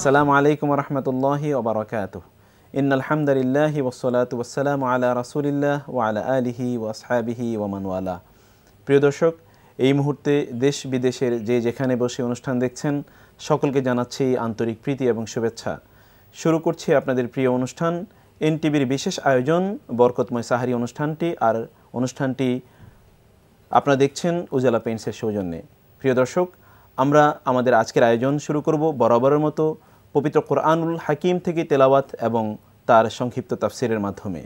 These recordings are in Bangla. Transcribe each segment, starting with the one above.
আসসালামু আলাইকুম রহমতুল্লাহি ওবরাকাত ইন আলহামদুলিল্লাহি ওসলাত ওসালাম আলা রাসুলিল্লাহ ও আলা আলিহি ওয়াসাবিহি ওমানওয়ালা প্রিয় দর্শক এই মুহূর্তে দেশ বিদেশের যে যেখানে বসে অনুষ্ঠান দেখছেন সকলকে জানাচ্ছি আন্তরিক প্রীতি এবং শুভেচ্ছা শুরু করছি আপনাদের প্রিয় অনুষ্ঠান এনটিভির বিশেষ আয়োজন বরকতময় সাহারি অনুষ্ঠানটি আর অনুষ্ঠানটি আপনারা দেখছেন উজালা পেন্টসের সৌজন্যে প্রিয় দর্শক আমরা আমাদের আজকের আয়োজন শুরু করব বরাবরের মতো পবিত্র কোরআনুল হাকিম থেকে তেলাওয়াত এবং তার সংক্ষিপ্ত তাফসিরের মাধ্যমে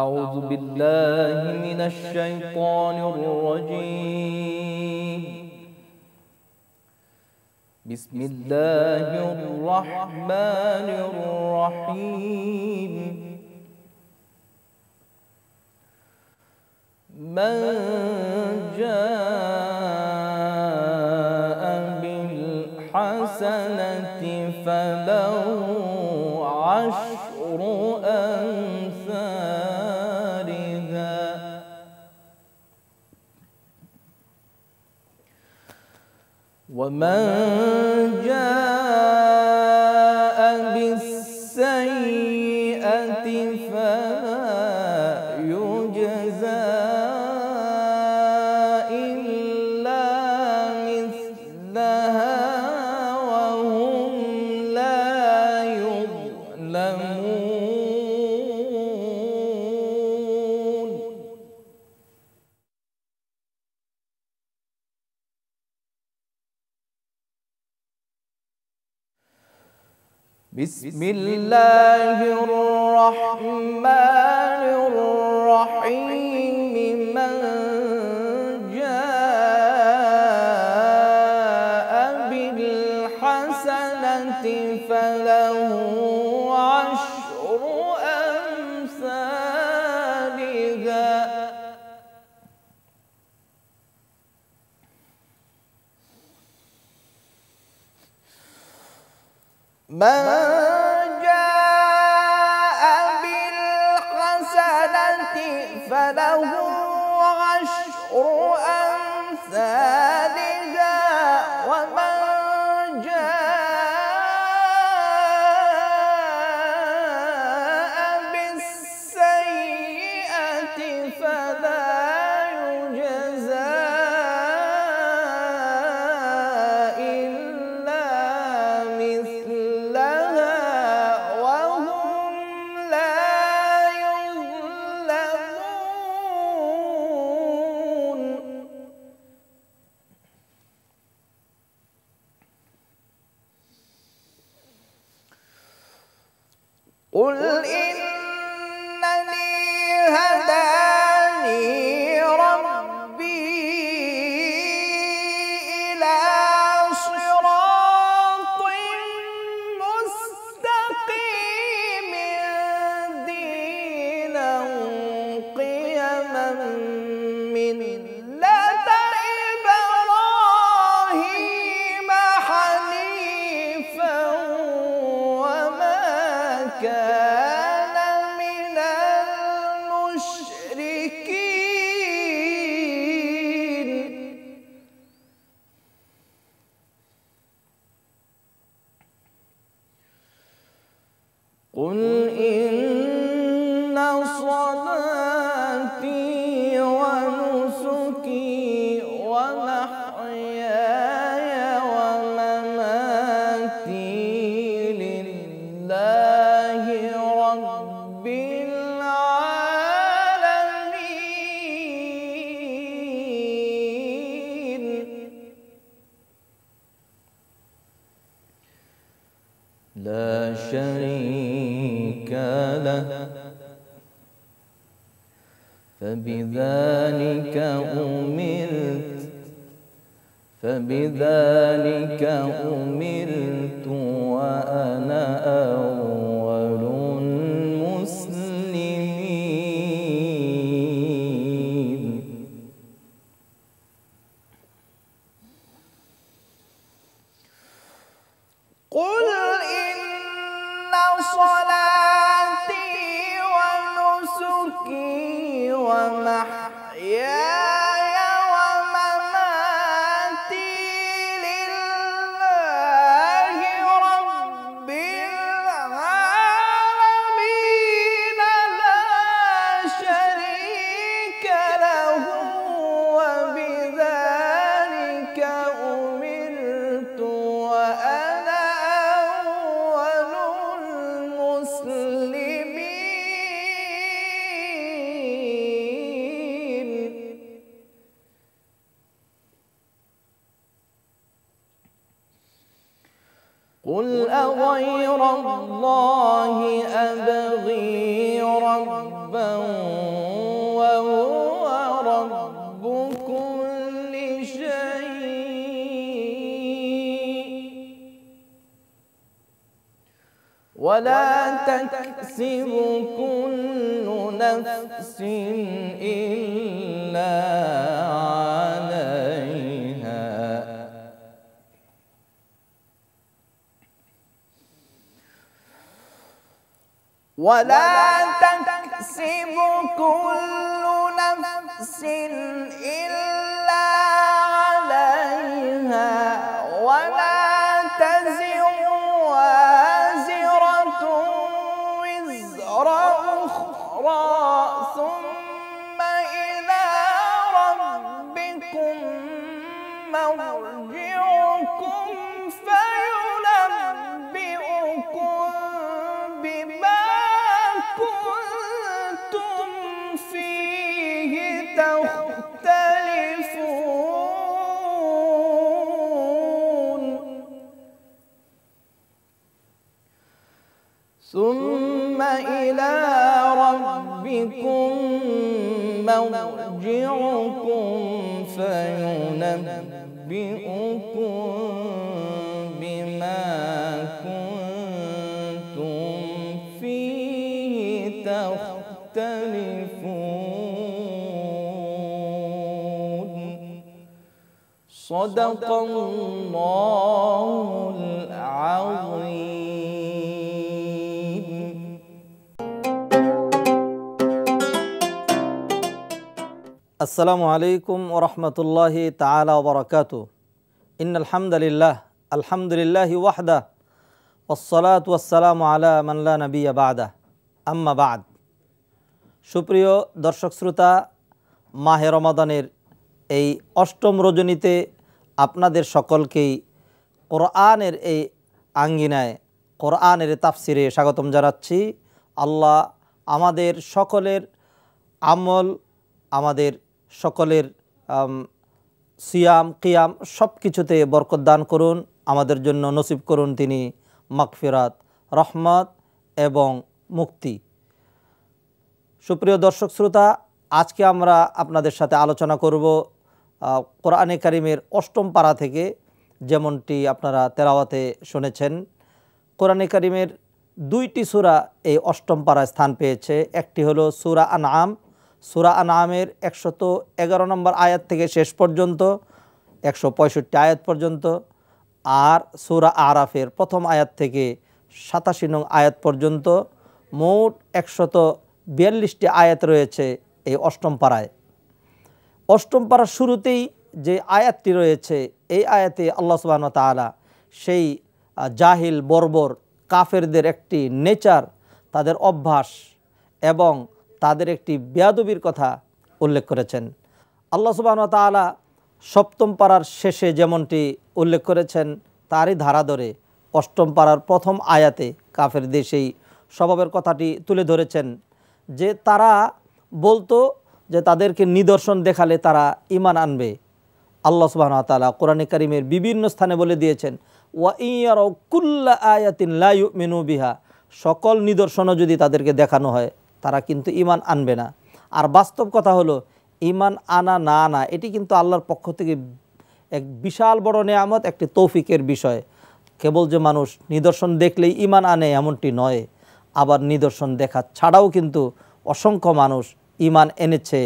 أعوذ بالله من الشيطان الرجيم بسم الله الرحمن الرحيم من جاء بالحسنة فله عشر ومن بسم الله الرحمن فله عشر أمثالها بذلك أمرا ولا تكسب كل نفس إلا عليها ولا تزر وازرة وزر أخرى ثم إلى ربكم مرجعكم ربكم مرجعكم فينبئكم بما كنتم فيه تختلفون صدق الله আসসালামু আলাইকুম ওরহমতুল্লাহি তালা বরকাত ইন আলহামদুলিল্লাহ আলহামদুলিল্লাহি ওয়াহদা ওসলাত ওয়াসালাম আলা মাল্লা নবী আবাদা আম্মাবাদ সুপ্রিয় দর্শক শ্রোতা মাহে রমাদানের এই অষ্টম রজনীতে আপনাদের সকলকেই কোরআনের এই আঙ্গিনায় কোরআনের তাফসিরে স্বাগতম জানাচ্ছি আল্লাহ আমাদের সকলের আমল আমাদের সকলের সিয়াম কিয়াম সব কিছুতে বরকত দান করুন আমাদের জন্য নসিব করুন তিনি মাকফিরাত রহমত এবং মুক্তি সুপ্রিয় দর্শক শ্রোতা আজকে আমরা আপনাদের সাথে আলোচনা করব কোরআনে কারিমের অষ্টম পাড়া থেকে যেমনটি আপনারা তেরাওয়াতে শুনেছেন কোরআনে কারিমের দুইটি সুরা এই অষ্টম পাড়ায় স্থান পেয়েছে একটি হলো সুরা আনাম সুরা আনামের একশত এগারো নম্বর আয়াত থেকে শেষ পর্যন্ত একশো পঁয়ষট্টি আয়াত পর্যন্ত আর সুরা আরাফের প্রথম আয়াত থেকে সাতাশি নং আয়াত পর্যন্ত মোট একশত বিয়াল্লিশটি আয়াত রয়েছে এই অষ্টম পাড়ায় অষ্টম পাড়ার শুরুতেই যে আয়াতটি রয়েছে এই আয়াতে আল্লাহ সুবাহন তালা সেই জাহিল বর্বর কাফেরদের একটি নেচার তাদের অভ্যাস এবং তাদের একটি বেয়াদবির কথা উল্লেখ করেছেন আল্লাহ সুবাহন তালা সপ্তম পাড়ার শেষে যেমনটি উল্লেখ করেছেন তারই ধারা ধরে অষ্টম পাড়ার প্রথম আয়াতে কাফের দেশেই স্বভাবের কথাটি তুলে ধরেছেন যে তারা বলতো যে তাদেরকে নিদর্শন দেখালে তারা ইমান আনবে আল্লাহ সুবাহন তালা কোরআন করিমের বিভিন্ন স্থানে বলে দিয়েছেন ওয়াইয়ার কুল্লা আয়াতিন লাইউ মেনু বিহা সকল নিদর্শনও যদি তাদেরকে দেখানো হয় তারা কিন্তু ইমান আনবে না আর বাস্তব কথা হলো ইমান আনা না আনা এটি কিন্তু আল্লাহর পক্ষ থেকে এক বিশাল বড় নেয়ামত একটি তৌফিকের বিষয় কেবল যে মানুষ নিদর্শন দেখলেই ইমান আনে এমনটি নয় আবার নিদর্শন দেখা ছাড়াও কিন্তু অসংখ্য মানুষ ইমান এনেছে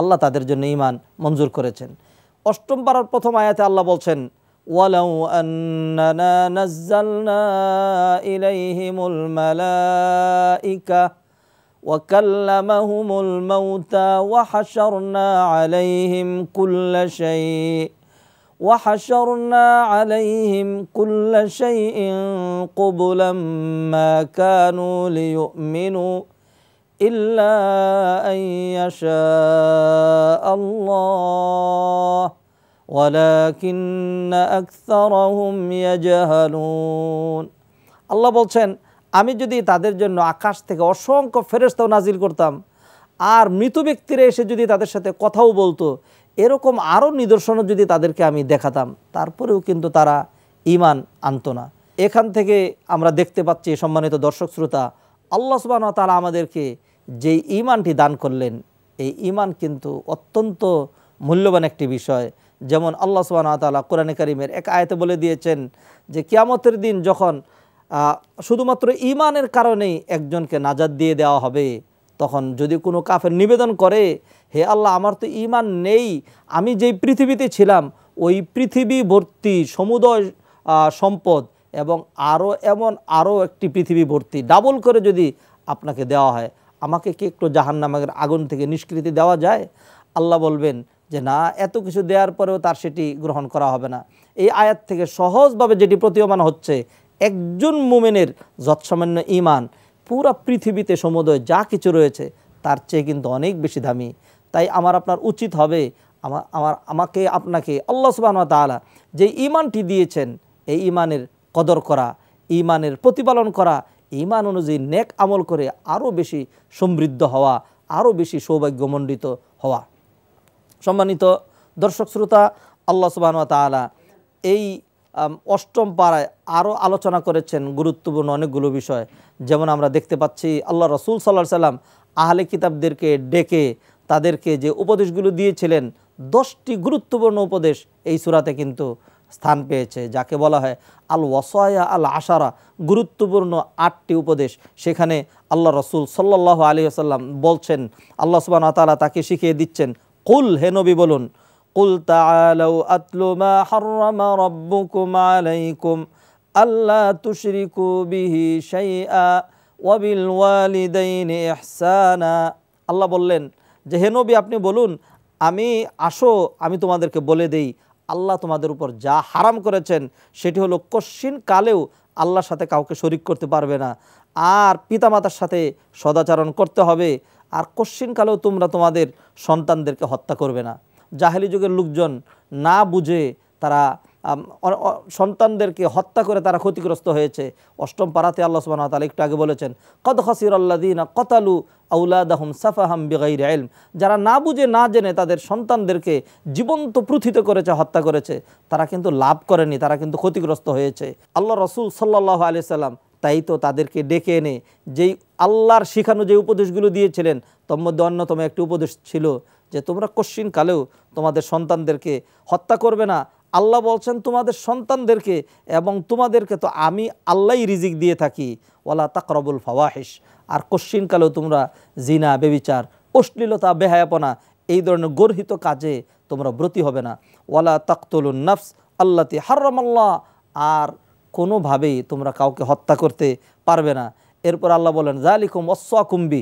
আল্লাহ তাদের জন্য ইমান মঞ্জুর করেছেন অষ্টম পারার প্রথম আয়াতে আল্লাহ বলছেন ওয়ালাউ আন্না وكلمهم الموتى وحشرنا عليهم كل شيء وحشرنا عليهم كل شيء قبلا ما كانوا ليؤمنوا إلا أن يشاء الله ولكن أكثرهم يجهلون الله بلتن আমি যদি তাদের জন্য আকাশ থেকে অসংখ্য ফেরস্তাও নাজিল করতাম আর মৃত ব্যক্তিরা এসে যদি তাদের সাথে কথাও বলতো এরকম আরও নিদর্শনও যদি তাদেরকে আমি দেখাতাম তারপরেও কিন্তু তারা ইমান আনত না এখান থেকে আমরা দেখতে পাচ্ছি সম্মানিত দর্শক শ্রোতা আল্লাহ সুবাহ তারা আমাদেরকে যে ইমানটি দান করলেন এই ইমান কিন্তু অত্যন্ত মূল্যবান একটি বিষয় যেমন আল্লাহ সুবাহ তালা কোরআনে করিমের এক আয়তে বলে দিয়েছেন যে কিয়ামতের দিন যখন শুধুমাত্র ইমানের কারণেই একজনকে নাজাদ দিয়ে দেওয়া হবে তখন যদি কোনো কাফের নিবেদন করে হে আল্লাহ আমার তো ইমান নেই আমি যেই পৃথিবীতে ছিলাম ওই পৃথিবী ভর্তি সমুদয় সম্পদ এবং আরও এমন আরও একটি পৃথিবী ভর্তি ডাবল করে যদি আপনাকে দেওয়া হয় আমাকে কি একটু জাহান্নামাগের আগুন থেকে নিষ্কৃতি দেওয়া যায় আল্লাহ বলবেন যে না এত কিছু দেওয়ার পরেও তার সেটি গ্রহণ করা হবে না এই আয়াত থেকে সহজভাবে যেটি প্রতীয়মান হচ্ছে একজন মোমেনের যৎসামান্য ইমান পুরা পৃথিবীতে সমুদয় যা কিছু রয়েছে তার চেয়ে কিন্তু অনেক বেশি দামি তাই আমার আপনার উচিত হবে আমার আমার আমাকে আপনাকে আল্লাহ সুবাহ তালা যে ইমানটি দিয়েছেন এই ইমানের কদর করা ইমানের প্রতিপালন করা ইমান অনুযায়ী নেক আমল করে আরও বেশি সমৃদ্ধ হওয়া আরও বেশি সৌভাগ্যমণ্ডিত হওয়া সম্মানিত দর্শক শ্রোতা আল্লাহ সুবাহ তালা এই অষ্টম পাড়ায় আরও আলোচনা করেছেন গুরুত্বপূর্ণ অনেকগুলো বিষয় যেমন আমরা দেখতে পাচ্ছি আল্লাহ রসুল সাল্লাহ সাল্লাম আহলে কিতাবদেরকে ডেকে তাদেরকে যে উপদেশগুলো দিয়েছিলেন দশটি গুরুত্বপূর্ণ উপদেশ এই সুরাতে কিন্তু স্থান পেয়েছে যাকে বলা হয় আল ওয়াসায়া আল আশারা গুরুত্বপূর্ণ আটটি উপদেশ সেখানে আল্লাহ রসুল সাল্লাহ আলী আসাল্লাম বলছেন আল্লাহ সুবাহ তালা তাকে শিখিয়ে দিচ্ছেন কুল হেনবি বলুন قل تعالوا أتل ما حرم ربكم عليكم ألا تشركوا به شيئا وبالوالدين إحسانا আল্লাহ বললেন যে হে নবী আপনি বলুন আমি আসো আমি তোমাদেরকে বলে দেই আল্লাহ তোমাদের উপর যা হারাম করেছেন সেটি হলো কশ্চিন কালেও আল্লাহর সাথে কাউকে শরিক করতে পারবে না আর পিতামাতার সাথে সদাচরণ করতে হবে আর কশ্চিন কালেও তোমরা তোমাদের সন্তানদেরকে হত্যা করবে না জাহেলি যুগের লোকজন না বুঝে তারা সন্তানদেরকে হত্যা করে তারা ক্ষতিগ্রস্ত হয়েছে অষ্টম পাড়াতে আল্লাহ সুবাহ তালা একটু আগে বলেছেন কদ খসির আল্লাদিনা কতালু আউলাদাহম সাফাহাম বিগাইর এলম যারা না বুঝে না জেনে তাদের সন্তানদেরকে জীবন্ত প্রথিত করেছে হত্যা করেছে তারা কিন্তু লাভ করেনি তারা কিন্তু ক্ষতিগ্রস্ত হয়েছে আল্লাহ রসুল সাল্লাহ আলি সাল্লাম তাই তো তাদেরকে ডেকে এনে যেই আল্লাহর শিখানো যে উপদেশগুলো দিয়েছিলেন তোর মধ্যে অন্যতম একটি উপদেশ ছিল যে তোমরা কশ্চিন কালেও তোমাদের সন্তানদেরকে হত্যা করবে না আল্লাহ বলছেন তোমাদের সন্তানদেরকে এবং তোমাদেরকে তো আমি আল্লাহই রিজিক দিয়ে থাকি ওলা তাকরবুল ফাওয়াহিস আর কশ্চিনকালেও তোমরা জিনা বেবিচার অশ্লীলতা বেহায়াপনা এই ধরনের গর্হিত কাজে তোমরা ব্রতী হবে না ওয়ালা তাকতুলুন নাফস আল্লাতি হার্রামাল্লাহ আর কোনোভাবেই তোমরা কাউকে হত্যা করতে পারবে না এরপর আল্লাহ বলেন জালিকুম অশ্বাকুম্বি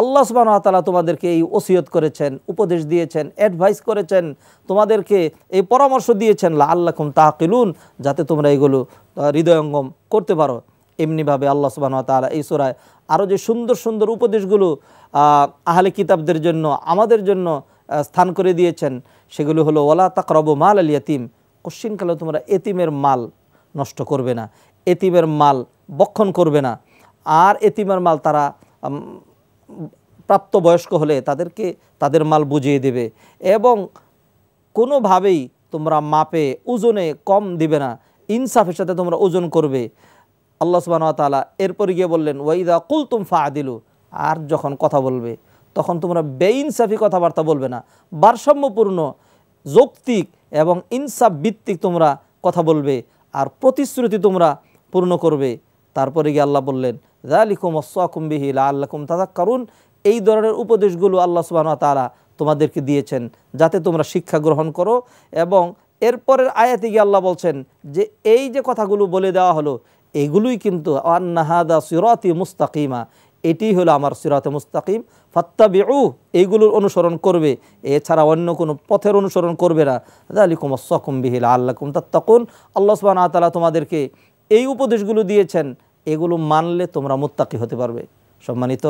আল্লাহ সুবাহতালা তোমাদেরকে এই ওসিয়ত করেছেন উপদেশ দিয়েছেন অ্যাডভাইস করেছেন তোমাদেরকে এই পরামর্শ দিয়েছেন লা আল্লাহম তাহাকিলুন যাতে তোমরা এগুলো হৃদয়ঙ্গম করতে পারো এমনিভাবে আল্লাহ সুবাহতালা এই সোরায় আরও যে সুন্দর সুন্দর উপদেশগুলো আহলে কিতাবদের জন্য আমাদের জন্য স্থান করে দিয়েছেন সেগুলো হলো ওলা তাকরব মাল আল ইয়তিম কোশ্চিনকালে তোমরা এতিমের মাল নষ্ট করবে না এতিমের মাল বক্ষণ করবে না আর এতিমের মাল তারা প্রাপ্তবয়স্ক হলে তাদেরকে তাদের মাল বুঝিয়ে দেবে এবং কোনোভাবেই তোমরা মাপে ওজনে কম দিবে না ইনসাফের সাথে তোমরা ওজন করবে আল্লাহ সুবাহতালা এরপর গিয়ে বললেন ওয়াইদা কুলতুম ফা দিলু আর যখন কথা বলবে তখন তোমরা বেইনসাফি কথাবার্তা বলবে না ভারসাম্যপূর্ণ যৌক্তিক এবং ইনসাফ ভিত্তিক তোমরা কথা বলবে আর প্রতিশ্রুতি তোমরা পূর্ণ করবে তারপরে গিয়ে আল্লাহ বললেন যা লিখুম অসাকুম বিহি আল্লাকুম তাজা কারুন এই ধরনের উপদেশগুলো আল্লাহ সুবাহ তালা তোমাদেরকে দিয়েছেন যাতে তোমরা শিক্ষা গ্রহণ করো এবং এরপরের আয়াতে গিয়ে আল্লাহ বলছেন যে এই যে কথাগুলো বলে দেওয়া হলো এগুলোই কিন্তু আন্নাহাদা সিরাতি মুস্তাকিমা এটি হলো আমার সিরাতে মুস্তাকিম ফাত্তাবিউ এইগুলোর অনুসরণ করবে এছাড়া অন্য কোনো পথের অনুসরণ করবে না আলিকুম অসকুম বিহিল আল্লাকুম তাত্তাকুন আল্লাহ সুবাহ তালা তোমাদেরকে এই উপদেশগুলো দিয়েছেন এগুলো মানলে তোমরা মোত্তাকি হতে পারবে সম্মানিত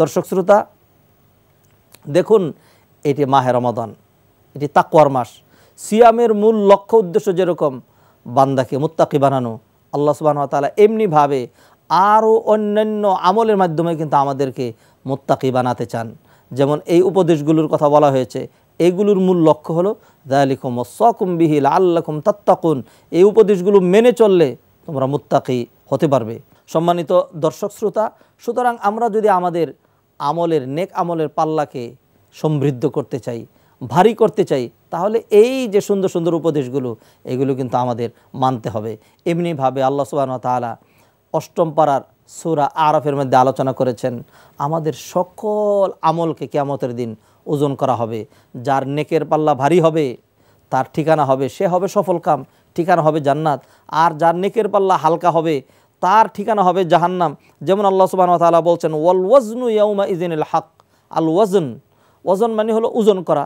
দর্শক শ্রোতা দেখুন এটি মাহে রমাদান এটি তাকুয়ার মাস সিয়ামের মূল লক্ষ্য উদ্দেশ্য যেরকম বান্দাকে মোত্তাকি বানানো আল্লাহ সুবাহ তালা এমনিভাবে আরও অন্যান্য আমলের মাধ্যমে কিন্তু আমাদেরকে মোত্তাকি বানাতে চান যেমন এই উপদেশগুলোর কথা বলা হয়েছে এগুলোর মূল লক্ষ্য হলো দায়ালিকুম সকুম বিহিল আল্লাকুম তাত্তাকুন এই উপদেশগুলো মেনে চললে তোমরা মোত্তাকি হতে পারবে সম্মানিত দর্শক শ্রোতা সুতরাং আমরা যদি আমাদের আমলের নেক আমলের পাল্লাকে সমৃদ্ধ করতে চাই ভারী করতে চাই তাহলে এই যে সুন্দর সুন্দর উপদেশগুলো এগুলো কিন্তু আমাদের মানতে হবে এমনিভাবে আল্লাহ সুবাহ তালা অষ্টম পাড়ার সুরা আরফের মধ্যে আলোচনা করেছেন আমাদের সকল আমলকে কেমতের দিন ওজন করা হবে যার নেকের পাল্লা ভারী হবে তার ঠিকানা হবে সে হবে সফল কাম ঠিকানা হবে জান্নাত আর যার নেকের পাল্লা হালকা হবে তার ঠিকানা হবে জাহান্নাম যেমন আল্লাহ সুবাহ তালা বলছেন ওয়াল ওয়াজনু ইয়াউমা ইজিনুল হক আল ওয়াজন ওজন মানে হলো ওজন করা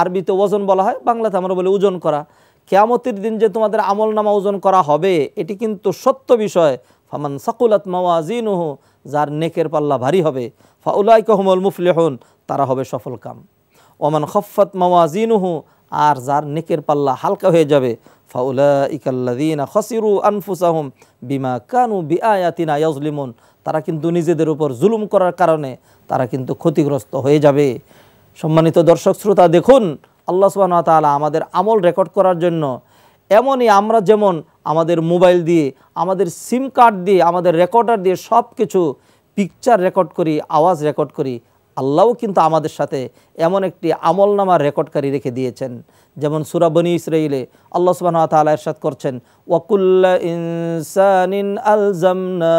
আরবিতে ওজন বলা হয় বাংলাতে আমরা বলি ওজন করা কেয়ামতির দিন যে তোমাদের আমল নামা ওজন করা হবে এটি কিন্তু সত্য বিষয় ফামান সাকুলাত মাওয়াজিনুহ যার নেকের পাল্লা ভারী হবে ফাউলাই কহমল মুফলেহন তারা হবে সফল কাম ওমান খফত মাওয়াজিনুহু আর যার নেকের পাল্লা হালকা হয়ে যাবে ফাউলা ইকাল্লাদিনা খসিরু আনফুসাহম বিমা কানু বিআয়াতিনা ইয়াজলিমুন তারা কিন্তু নিজেদের উপর জুলুম করার কারণে তারা কিন্তু ক্ষতিগ্রস্ত হয়ে যাবে সম্মানিত দর্শক শ্রোতা দেখুন আল্লাহ সুবাহ আমাদের আমল রেকর্ড করার জন্য এমনই আমরা যেমন আমাদের মোবাইল দিয়ে আমাদের সিম কার্ড দিয়ে আমাদের রেকর্ডার দিয়ে সব কিছু পিকচার রেকর্ড করি আওয়াজ রেকর্ড করি আল্লাহও কিন্তু আমাদের সাথে এমন একটি আমল নামার রেকর্ডকারী রেখে দিয়েছেন যেমন সুরাবনি ইসরাইলে আল্লাহ সুবাহ তালা এরশাদ করছেন ওয়াকুল্লা ইনসানিন আলজামনা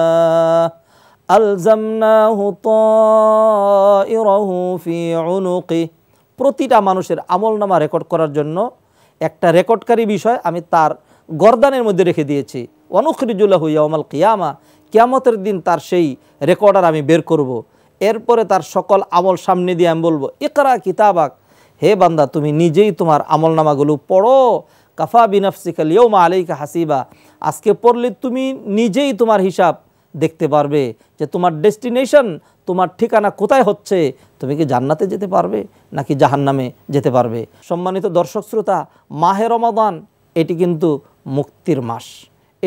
প্রতিটা মানুষের আমল নামা রেকর্ড করার জন্য একটা রেকর্ডকারী বিষয় আমি তার গরদানের মধ্যে রেখে দিয়েছি অনুখরিজুল্লাহ ইয়ামাল কিয়ামা কিয়ামতের দিন তার সেই রেকর্ডার আমি বের করবো এরপরে তার সকল আমল সামনে দিয়ে আমি বলবো ইকরা কিতাবাক হে বান্দা তুমি নিজেই তোমার আমল নামাগুলো পড়ো কাফা বিনাফসিকাল মা আলাইকা হাসিবা আজকে পড়লে তুমি নিজেই তোমার হিসাব দেখতে পারবে যে তোমার ডেস্টিনেশন তোমার ঠিকানা কোথায় হচ্ছে তুমি কি জান্নাতে যেতে পারবে নাকি জাহান্নামে যেতে পারবে সম্মানিত দর্শক শ্রোতা মাহে রমাদান এটি কিন্তু মুক্তির মাস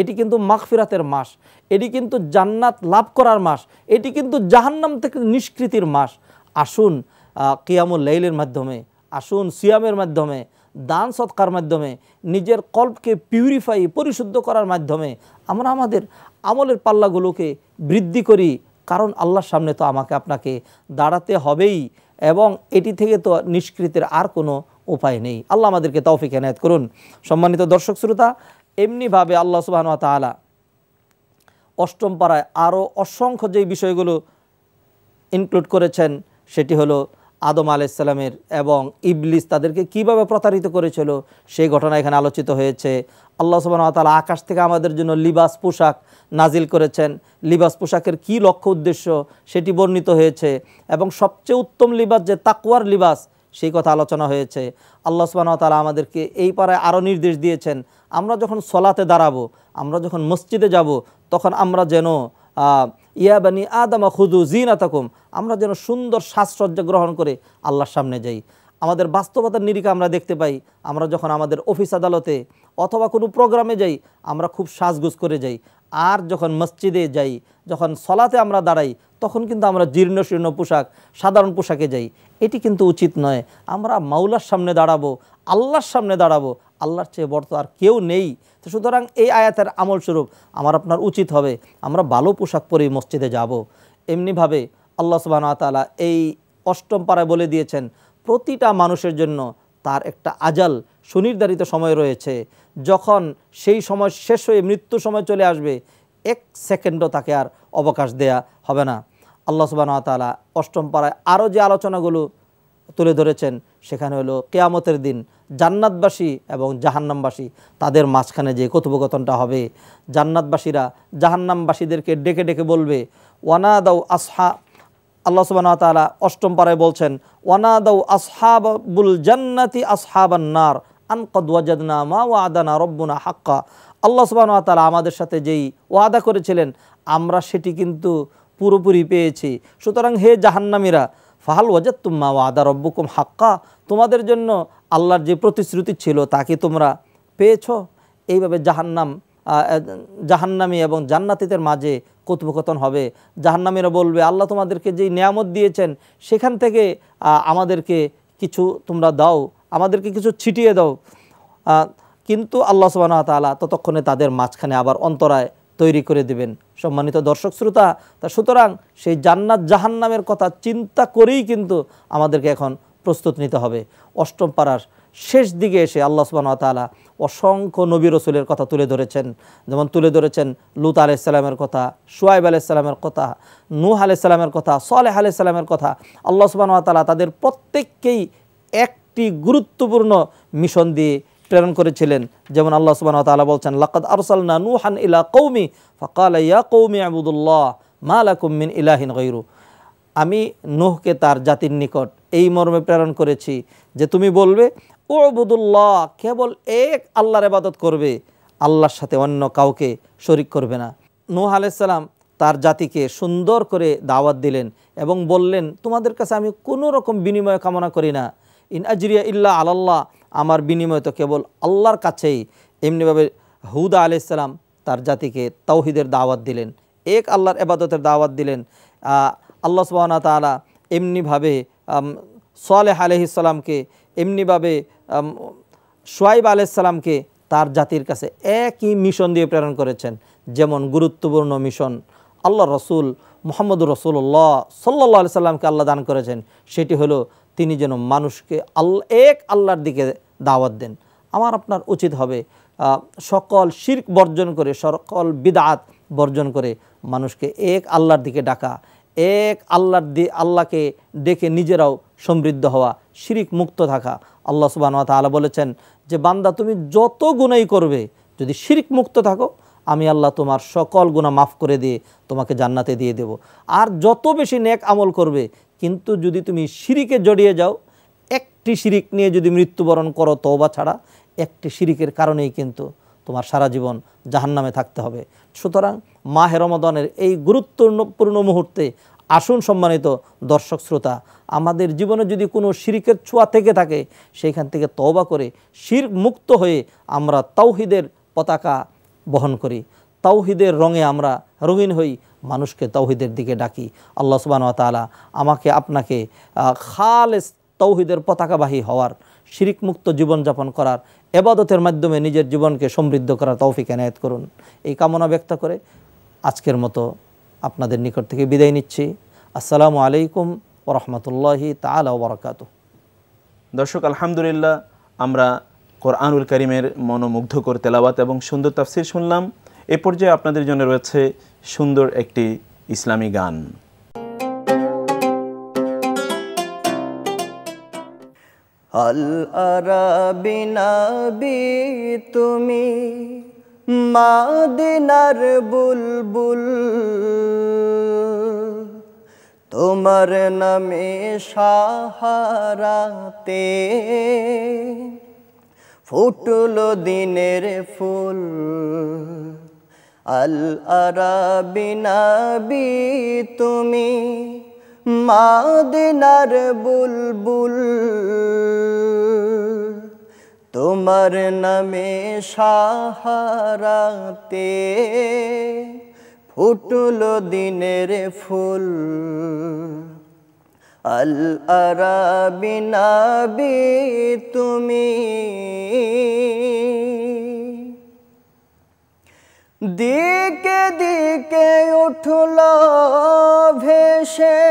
এটি কিন্তু মাগফিরাতের মাস এটি কিন্তু জান্নাত লাভ করার মাস এটি কিন্তু জাহান্নাম থেকে নিষ্কৃতির মাস আসুন কিয়ামুল লাইলের মাধ্যমে আসুন সিয়ামের মাধ্যমে দান সৎকার মাধ্যমে নিজের কল্পকে পিউরিফাই পরিশুদ্ধ করার মাধ্যমে আমরা আমাদের আমলের পাল্লাগুলোকে বৃদ্ধি করি কারণ আল্লাহর সামনে তো আমাকে আপনাকে দাঁড়াতে হবেই এবং এটি থেকে তো নিষ্কৃতের আর কোনো উপায় নেই আল্লাহ আমাদেরকে তৌফিক এনায়ত করুন সম্মানিত দর্শক শ্রোতা এমনিভাবে আল্লাহ সুবাহন তালা অষ্টম পাড়ায় আরও অসংখ্য যেই বিষয়গুলো ইনক্লুড করেছেন সেটি হলো আদম আলাইসাল্লামের এবং ইবলিস তাদেরকে কিভাবে প্রতারিত করেছিল সেই ঘটনা এখানে আলোচিত হয়েছে আল্লাহ তালা আকাশ থেকে আমাদের জন্য লিবাস পোশাক নাজিল করেছেন লিবাস পোশাকের কি লক্ষ্য উদ্দেশ্য সেটি বর্ণিত হয়েছে এবং সবচেয়ে উত্তম লিবাস যে তাকুয়ার লিবাস সেই কথা আলোচনা হয়েছে আল্লাহ সুবাহতালা আমাদেরকে এই পাড়ায় আরও নির্দেশ দিয়েছেন আমরা যখন সলাতে দাঁড়াবো আমরা যখন মসজিদে যাব তখন আমরা যেন ইয়াবানি আদামা খুদু জিনাতাকুম আমরা যেন সুন্দর সাজসজ্জা গ্রহণ করে আল্লাহর সামনে যাই আমাদের বাস্তবতার নিরিখে আমরা দেখতে পাই আমরা যখন আমাদের অফিস আদালতে অথবা কোনো প্রোগ্রামে যাই আমরা খুব সাজগুজ করে যাই আর যখন মসজিদে যাই যখন সলাতে আমরা দাঁড়াই তখন কিন্তু আমরা জীর্ণ শীর্ণ পোশাক সাধারণ পোশাকে যাই এটি কিন্তু উচিত নয় আমরা মাওলার সামনে দাঁড়াবো আল্লাহর সামনে দাঁড়াবো আল্লাহর চেয়ে বড় আর কেউ নেই তো সুতরাং এই আয়াতের আমল স্বরূপ আমার আপনার উচিত হবে আমরা ভালো পোশাক পরেই মসজিদে যাব। এমনিভাবে আল্লাহ সুবাহ তালা এই অষ্টম পাড়ায় বলে দিয়েছেন প্রতিটা মানুষের জন্য তার একটা আজাল সুনির্ধারিত সময় রয়েছে যখন সেই সময় শেষ হয়ে মৃত্যু সময় চলে আসবে এক সেকেন্ডও তাকে আর অবকাশ দেয়া হবে না আল্লাহ সুবাহ তালা অষ্টম পাড়ায় আরও যে আলোচনাগুলো তুলে ধরেছেন সেখানে হলো কেয়ামতের দিন জান্নাতবাসী এবং জাহান্নামবাসী তাদের মাঝখানে যে কথোপকথনটা হবে জান্নাতবাসীরা জাহান্নামবাসীদেরকে ডেকে ডেকে বলবে ওয়ানা দাউ আসহা আল্লাহ সুবাহ তালা অষ্টম পাড়ায় বলছেন ওয়ানা দাউ আসহাবুল জান্নাতি আসহাবান্নার আনকদ ওয়াজাদনা মা ওয়াদানা রব্বুনা হাক্কা আল্লাহ সুবাহ তালা আমাদের সাথে যেই ওয়াদা করেছিলেন আমরা সেটি কিন্তু পুরোপুরি পেয়েছি সুতরাং হে জাহান্নামীরা ফাহাল ওয়াজাত তুম্মা ওয়াদা রব্বকুম হাক্কা তোমাদের জন্য আল্লাহর যে প্রতিশ্রুতি ছিল তা কি তোমরা পেয়েছ এইভাবে জাহান্নাম জাহান্নামী এবং জান্নাতিদের মাঝে কথোপকথন হবে জাহান্নামীরা বলবে আল্লাহ তোমাদেরকে যেই নিয়ামত দিয়েছেন সেখান থেকে আমাদেরকে কিছু তোমরা দাও আমাদেরকে কিছু ছিটিয়ে দাও কিন্তু আল্লাহ সুবাহ তালা ততক্ষণে তাদের মাঝখানে আবার অন্তরায় তৈরি করে দিবেন সম্মানিত দর্শক শ্রোতা তা সুতরাং সেই জান্নাত জাহান্নামের কথা চিন্তা করেই কিন্তু আমাদেরকে এখন প্রস্তুত নিতে হবে অষ্টম পাড়ার শেষ দিকে এসে আল্লাহ তালা অসংখ্য নবী রসুলের কথা তুলে ধরেছেন যেমন তুলে ধরেছেন লুত আলাইসাল্লামের কথা সোয়াইব আলাইসাল্লামের কথা নূহ আলাইসাল্লামের কথা সালেহ আলাইসাল্লামের কথা আল্লাহ তালা তাদের প্রত্যেককেই একটি গুরুত্বপূর্ণ মিশন দিয়ে প্রেরণ করেছিলেন যেমন আল্লাহ সুবাহ তালা বলছেন লাকাদ আরসালনা নুহান ইলা কৌমি ফকাল ইয়া কৌমি আবুদুল্লাহ মালাকুমিন ইলাহিন গৈরু আমি নুহকে তার জাতির নিকট এই মর্মে প্রেরণ করেছি যে তুমি বলবে ও আবুদুল্লাহ কেবল এক আল্লাহর এবাদত করবে আল্লাহর সাথে অন্য কাউকে শরিক করবে না নুহ আলাইসাল্লাম তার জাতিকে সুন্দর করে দাওয়াত দিলেন এবং বললেন তোমাদের কাছে আমি কোনো রকম বিনিময় কামনা করি না ইন আজরিয়া ইল্লা আল্লাহ আমার বিনিময় তো কেবল আল্লাহর কাছেই এমনিভাবে হুদা ইসলাম তার জাতিকে তৌহিদের দাওয়াত দিলেন এক আল্লাহর এবাদতের দাওয়াত দিলেন আল্লাহ সুবাহনা তালা এমনিভাবে সোয়ালেহ ইসলামকে এমনিভাবে সোয়াইব আলাইসাল্লামকে তার জাতির কাছে একই মিশন দিয়ে প্রেরণ করেছেন যেমন গুরুত্বপূর্ণ মিশন আল্লাহ রসুল মোহাম্মদুর রসুল্লাহ সাল্লা সাল্লামকে আল্লাহ দান করেছেন সেটি হলো তিনি যেন মানুষকে আল্লা এক আল্লাহর দিকে দাওয়াত দেন আমার আপনার উচিত হবে সকল শির্ক বর্জন করে সকল বিদাত বর্জন করে মানুষকে এক আল্লাহর দিকে ডাকা এক আল্লাহর দি আল্লাহকে ডেকে নিজেরাও সমৃদ্ধ হওয়া শিরিক মুক্ত থাকা আল্লাহ সুবাহ আলা বলেছেন যে বান্দা তুমি যত গুণাই করবে যদি শিরিক মুক্ত থাকো আমি আল্লাহ তোমার সকল গুণা মাফ করে দিয়ে তোমাকে জান্নাতে দিয়ে দেব আর যত বেশি নেক আমল করবে কিন্তু যদি তুমি শিরিকে জড়িয়ে যাও একটি শিরিক নিয়ে যদি মৃত্যুবরণ করো তওবা ছাড়া একটি শিরিকের কারণেই কিন্তু তোমার সারা জীবন জাহান্নামে থাকতে হবে সুতরাং মাহে রমদানের এই গুরুত্বপূর্ণ মুহূর্তে আসুন সম্মানিত দর্শক শ্রোতা আমাদের জীবনে যদি কোনো শিরিকের ছোঁয়া থেকে থাকে সেইখান থেকে তওবা করে শির মুক্ত হয়ে আমরা তাওহিদের পতাকা বহন করি তাওহিদের রঙে আমরা রঙিন হই মানুষকে তৌহিদের দিকে ডাকি আল্লাহ তালা আমাকে আপনাকে খালেস তৌহিদের পতাকাবাহী হওয়ার শিরিকমুক্ত জীবনযাপন করার এবাদতের মাধ্যমে নিজের জীবনকে সমৃদ্ধ করার তৌফিক এনায়ত করুন এই কামনা ব্যক্ত করে আজকের মতো আপনাদের নিকট থেকে বিদায় নিচ্ছি আসসালামু আলাইকুম ওরহমতুল্লাহি তালা বরকাত দর্শক আলহামদুলিল্লাহ আমরা কোরআনুল করিমের মনোমুগ্ধকর তেলাবাত এবং সুন্দর তাফসির শুনলাম এ পর্যায়ে আপনাদের জন্য রয়েছে সুন্দর একটি ইসলামী গান আল আরাবিনাবি তুমি মাদিনার বুলবুল তোমার নামে সাহারাতে ফুটল দিনের ফুল আল আরাবিনাবি তুমি মাদিনার বুলবুল তোমার নামে সাহারাতে ফুটল দিনের ফুল আল আরাবিনাবি তুমি দিকে দিকে উঠল ভেসে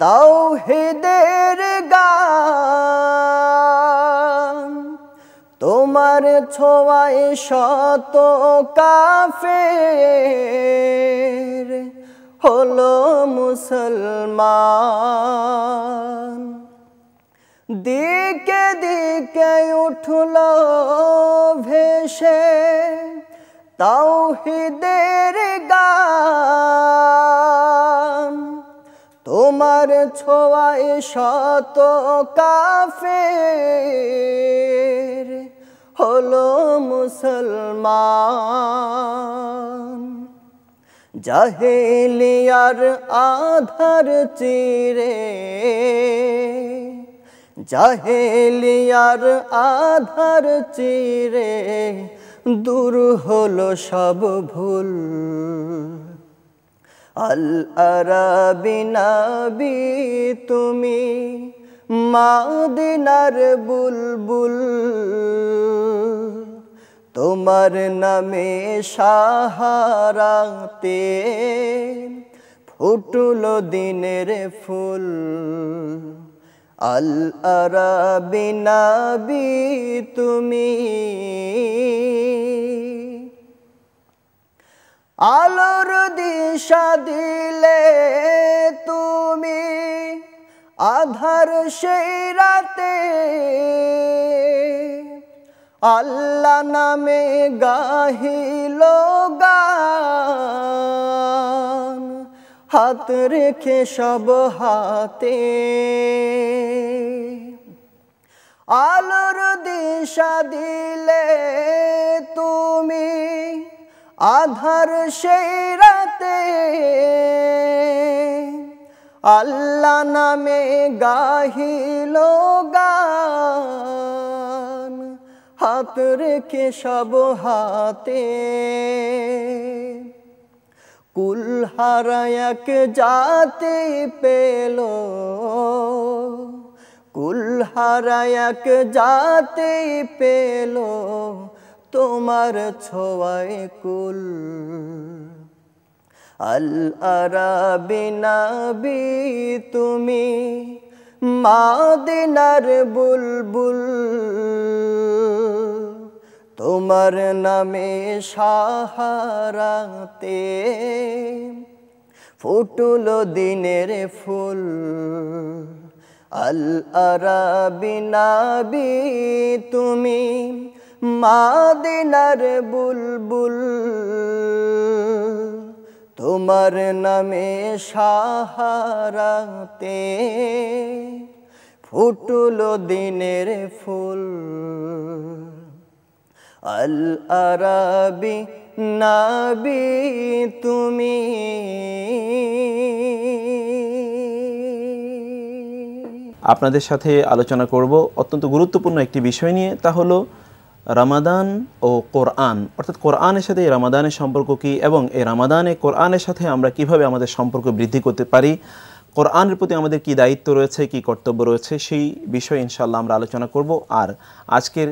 তাও হেদের গান তোমার ছোয়াই শত কাফে হলো মুসলমান দিকে দিকে উঠল ভেসে তাওহিদের গান তোমার ছোয়াই শত কাফে হলো মুসলমান জাহেলিয়ার আধার চিরে জাহেলিয়ার আধার চিরে দূর হলো সব ভুল আল আরাবিনাবি তুমি মাদিনার বুলবুল তোমার নামে সাহারাতে ফুটুল দিনের ফুল আল আরবি তুমি আলোর দিশা দিলে তুমি আধার সেই রাতে আল্লাহ নামে গাহিল গা হাত রেখে সব হাতে আলোর দিশা দিলে তুমি আধার সেই রাতে আল্লাহ নামে গাহিল গান হাত রেখে সব হাতে কুল হারায়ক জাতি পেল কুল হারায়ক জাতি পেল তোমার ছোয়ায় কুল আল আরাবিনাবি তুমি মাদিনার বুলবুল তোমার নামে সাহারাতে ফুটুল দিনের ফুল আল আরাবিনাবি তুমি মাদিনার বুলবুল তোমার নামে সাহারাতে ফুটুল দিনের ফুল আল আরবি নাবি তুমি আপনাদের সাথে আলোচনা করব অত্যন্ত গুরুত্বপূর্ণ একটি বিষয় নিয়ে তা হলো রামাদান ও কোরআন অর্থাৎ কোরআনের সাথে এই রামাদানের সম্পর্ক কী এবং এই রামাদানে কোরআনের সাথে আমরা কিভাবে আমাদের সম্পর্ক বৃদ্ধি করতে পারি কোরআনের প্রতি আমাদের কি দায়িত্ব রয়েছে কি কর্তব্য রয়েছে সেই বিষয়ে ইনশাল্লাহ আমরা আলোচনা করব আর আজকের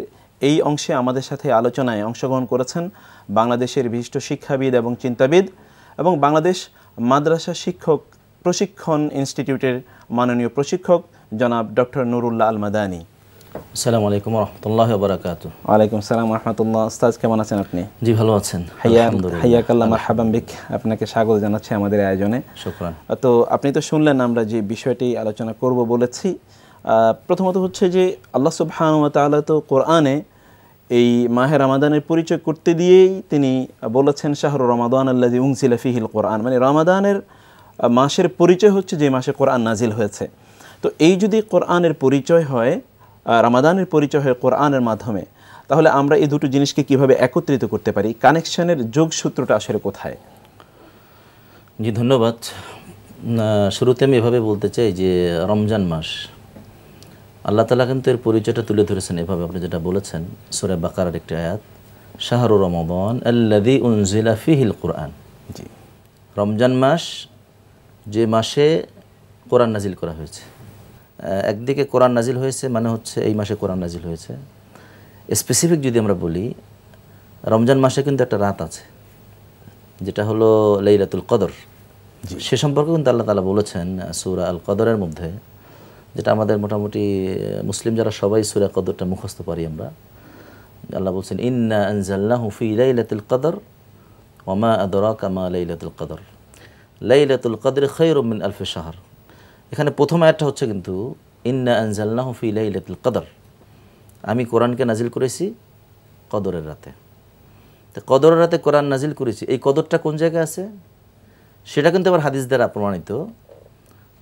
এই অংশে আমাদের সাথে আলোচনায় অংশগ্রহণ করেছেন বাংলাদেশের বিশিষ্ট শিক্ষাবিদ এবং চিন্তাবিদ এবং বাংলাদেশ মাদ্রাসা শিক্ষক প্রশিক্ষণ ইনস্টিটিউটের মাননীয় প্রশিক্ষক জনাব ডক্টর নুরুল্লাহ আল মাদানী আসসালামু আলাইকুম রহমতুল্লাহ বারাকাত ওয়ালাইকুম সালাম রহমতুল্লাহ আস্তাজ কেমন আছেন আপনি জি ভালো আছেন হাইয়াকাল্লা মারহাবাম বিক আপনাকে স্বাগত জানাচ্ছি আমাদের আয়োজনে শুক্রান তো আপনি তো শুনলেন আমরা যে বিষয়টি আলোচনা করব বলেছি প্রথমত হচ্ছে যে আল্লাহ সুবাহানুতালা তো কোরআনে এই মাহে রামাদানের পরিচয় করতে দিয়েই তিনি বলেছেন শাহরু রমাদান আল্লাহ উংসিলা ফিহিল কোরআন মানে রামাদানের মাসের পরিচয় হচ্ছে যে মাসে কোরআন নাজিল হয়েছে তো এই যদি কোরআনের পরিচয় হয় রামাদানের পরিচয় হয় কোরআনের মাধ্যমে তাহলে আমরা এই দুটো জিনিসকে কিভাবে একত্রিত করতে পারি কানেকশনের যোগসূত্রটা আসলে কোথায় জি ধন্যবাদ শুরুতে আমি এভাবে বলতে চাই যে রমজান মাস আল্লাহ তালা কিন্তু এর পরিচয়টা তুলে ধরেছেন এভাবে আপনি যেটা বলেছেন সুরে বাকার একটি আয়াত শাহরু রমবন আল্লাদি উনজিলা ফিহিল কোরআন জি রমজান মাস যে মাসে কোরআন নাজিল করা হয়েছে একদিকে কোরআন নাজিল হয়েছে মানে হচ্ছে এই মাসে কোরআন নাজিল হয়েছে স্পেসিফিক যদি আমরা বলি রমজান মাসে কিন্তু একটা রাত আছে যেটা হলো লাইলাতুল কদর সে সম্পর্কে কিন্তু আল্লাহ তালা বলেছেন সুরা আল কদরের মধ্যে যেটা আমাদের মোটামুটি মুসলিম যারা সবাই সুরা কদরটা মুখস্থ পারি আমরা আল্লাহ বলছেন ইন্না আনজাল্লাহ ফি লাইলাতুল কদর ওমা আদরা কামা লাইলাতুল কদর লাইলাতুল কদর খৈরমিন আলফে শাহর এখানে প্রথম একটা হচ্ছে কিন্তু ইন্না আনজাল্লাহ ফি লাইলাতুল কদর আমি কোরআনকে নাজিল করেছি কদরের রাতে তো কদরের রাতে কোরআন নাজিল করেছি এই কদরটা কোন জায়গায় আছে সেটা কিন্তু আবার হাদিস দ্বারা প্রমাণিত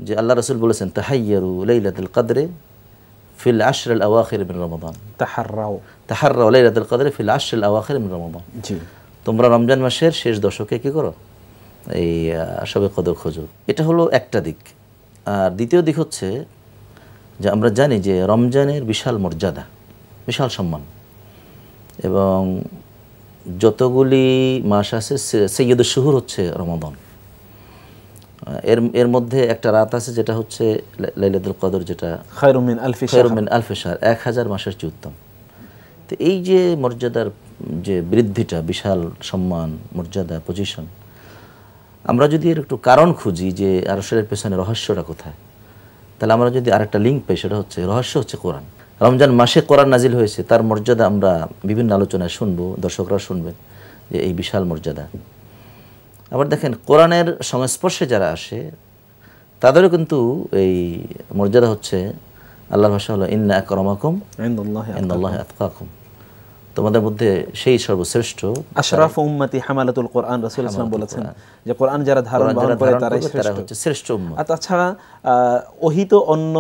যে আল্লাহ রসুল বলেছেন তাহাইয়ারু লাইলাতুল কাদরে ফিল আল আওয়াখির মিন রমাদান তাহাররাও তাহাররাও লাইলাতুল কাদরে ফিল আল আওয়াখির মিন রমাদান জি তোমরা রমজান মাসের শেষ দশকে কি করো এই সবে কদর খোঁজো এটা হলো একটা দিক আর দ্বিতীয় দিক হচ্ছে যে আমরা জানি যে রমজানের বিশাল মর্যাদা বিশাল সম্মান এবং যতগুলি মাস আছে সৈয়দ শহুর হচ্ছে রমাদান এর এর মধ্যে একটা রাত আছে যেটা হচ্ছে লাইলাতুল কদর যেটা খায়রুমিন আলফি খায়রুমিন আলফি শাহর 1000 মাসের চেয়ে উত্তম তো এই যে মর্যাদার যে বৃদ্ধিটা বিশাল সম্মান মর্যাদা পজিশন আমরা যদি এর একটু কারণ খুঁজি যে আরশের পেছনে রহস্যটা কোথায় তাহলে আমরা যদি আরেকটা লিংক পাই সেটা হচ্ছে রহস্য হচ্ছে কোরআন রমজান মাসে কোরআন নাজিল হয়েছে তার মর্যাদা আমরা বিভিন্ন আলোচনায় শুনবো দর্শকরা শুনবেন যে এই বিশাল মর্যাদা আবার দেখেন কোরআনের সংস্পর্শে যারা আসে তাদেরও কিন্তু এই মর্যাদা হচ্ছে আল্লাহ ভাষা হলো ইন্না আকরমাকুম তোমাদের মধ্যে সেই সর্বশ্রেষ্ঠ আশরাফ উম্মতি হামালাতুল কোরআন রাসূল বলেছেন যে কোরআন যারা ধারণ করে তারা হচ্ছে শ্রেষ্ঠ উম্মত অহিত অন্য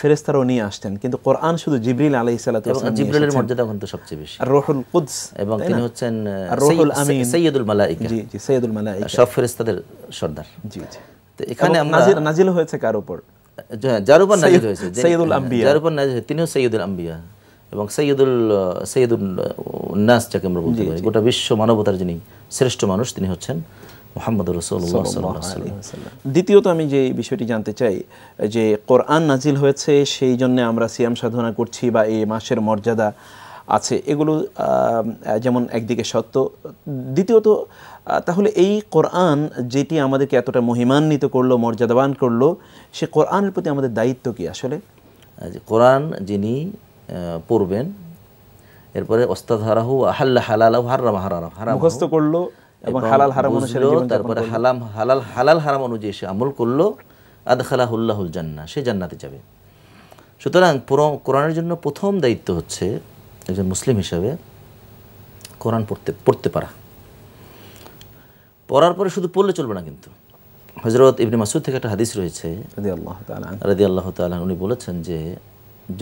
ফেরেস্তারও নিয়ে আসতেন কিন্তু কোরআন শুধু জিব্রিল আলাই সালাম জিব্রিলের মর্যাদা কিন্তু সবচেয়ে বেশি রুহুল কুদস এবং তিনি হচ্ছেন রুহুল আমিন সৈয়দুল মালাইকা জি জি সৈয়দুল মালাইকা সব ফেরেস্তাদের সর্দার জি জি তো এখানে আমরা নাজিল হয়েছে কার উপর যার উপর নাজিল হয়েছে সৈয়দুল আম্বিয়া যার উপর নাজিল তিনিও আম্বিয়া এবং সৈয়দুল সৈয়দুল নাস যাকে আমরা বলতে পারি গোটা বিশ্ব মানবতার যিনি শ্রেষ্ঠ মানুষ তিনি হচ্ছেন মোহাম্মদ দ্বিতীয়ত আমি যে বিষয়টি জানতে চাই যে কোরআন নাজিল হয়েছে সেই জন্য আমরা সিয়াম সাধনা করছি বা এই মাসের মর্যাদা আছে এগুলো যেমন একদিকে সত্য দ্বিতীয়ত তাহলে এই কোরআন যেটি আমাদেরকে এতটা মহিমান্বিত করলো মর্যাদাবান করলো সে কোরআনের প্রতি আমাদের দায়িত্ব কি আসলে কোরআন যিনি পড়বেন এরপরে ওস্তাদ হারাহু আহাল্লা হালালাহু হার্রাম হারাম হারাম মুখস্থ করলো এবং হালাল হারাম অনুসারে তারপরে হালাম হালাল হালাল হারাম অনুযায়ী সে আমল করলো আদখালাহুল্লাহুল জান্না সে জান্নাতে যাবে সুতরাং কোরআনের জন্য প্রথম দায়িত্ব হচ্ছে একজন মুসলিম হিসাবে কোরআন পড়তে পড়তে পারা পড়ার পরে শুধু পড়লে চলবে না কিন্তু হজরত ইবনে মাসুদ থেকে একটা হাদিস রয়েছে রাদি আল্লাহ তালাহ উনি বলেছেন যে